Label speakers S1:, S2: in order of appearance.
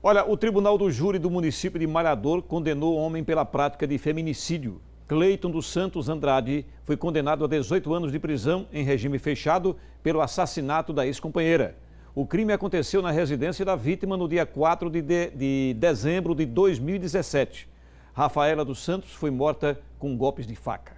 S1: Olha, o Tribunal do Júri do município de Malhador condenou o homem pela prática de feminicídio. Cleiton dos Santos Andrade foi condenado a 18 anos de prisão em regime fechado pelo assassinato da ex-companheira. O crime aconteceu na residência da vítima no dia 4 de, de, de dezembro de 2017. Rafaela dos Santos foi morta com golpes de faca.